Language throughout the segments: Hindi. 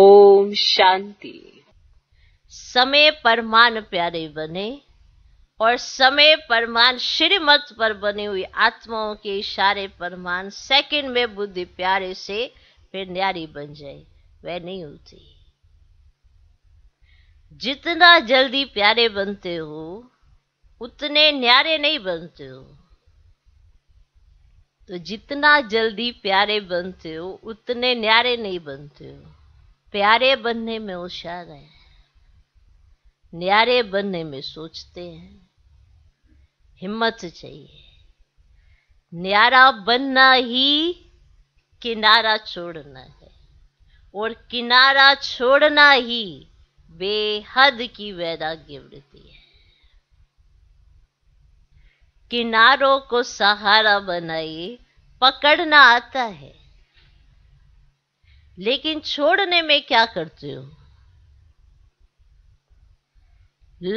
ओम शांति समय पर मान प्यारे बने और समय परमान श्रीमत पर बनी हुई आत्माओं के इशारे परमान सेकंड में बुद्धि प्यारे से फिर न्यारी बन जाए वह नहीं होती जितना जल्दी प्यारे बनते हो उतने न्यारे नहीं बनते हो तो जितना जल्दी प्यारे बनते हो उतने न्यारे नहीं बनते हो प्यारे बनने में होशियार है हैं न्यारे बनने में सोचते हैं हिम्मत चाहिए न्यारा बनना ही किनारा छोड़ना है और किनारा छोड़ना ही बेहद की वैराग्य वृत्ति है किनारों को सहारा बनाइए पकड़ना आता है लेकिन छोड़ने में क्या करते हो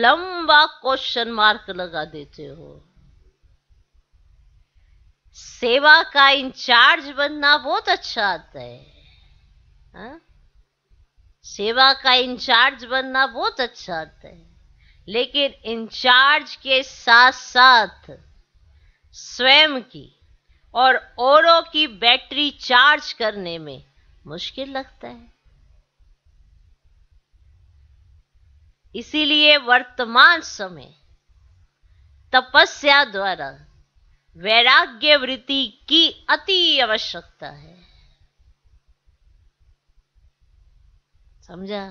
लंबा क्वेश्चन मार्क लगा देते हो सेवा का इंचार्ज बनना बहुत अच्छा आता है हा? सेवा का इंचार्ज बनना बहुत अच्छा आता है लेकिन इंचार्ज के साथ साथ स्वयं की और औरों की बैटरी चार्ज करने में मुश्किल लगता है इसीलिए वर्तमान समय तपस्या द्वारा वैराग्य वृत्ति की अति आवश्यकता है समझा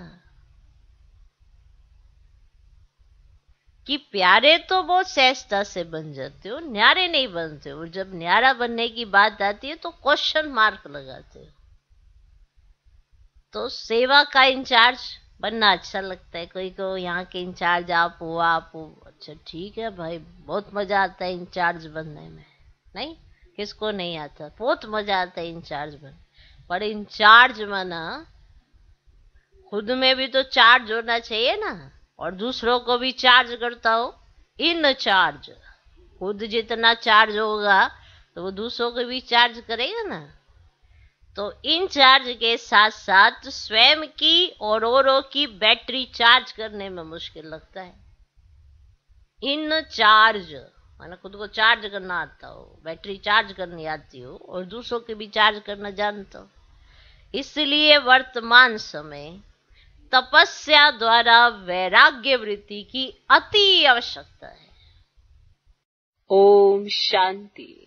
कि प्यारे तो बहुत सहजता से बन जाते हो न्यारे नहीं बनते हो जब न्यारा बनने की बात आती है तो क्वेश्चन मार्क लगाते हो तो सेवा का इंचार्ज बनना अच्छा लगता है कोई को यहाँ के इंचार्ज आप हो आप हो अच्छा ठीक है भाई बहुत मज़ा आता है इंचार्ज बनने में नहीं किसको नहीं आता बहुत मज़ा आता है इंचार्ज बन पर इंचार्ज बना खुद में भी तो चार्ज होना चाहिए ना और दूसरों को भी चार्ज करता हो इन चार्ज खुद जितना चार्ज होगा तो वो दूसरों को भी चार्ज करेगा ना तो इन चार्ज के साथ साथ स्वयं की और औरों की बैटरी चार्ज करने में मुश्किल लगता है इन चार्ज माना खुद को चार्ज करना आता हो बैटरी चार्ज करनी आती हो और दूसरों के भी चार्ज करना जानता हो इसलिए वर्तमान समय तपस्या द्वारा वैराग्य वृत्ति की अति आवश्यकता है ओम शांति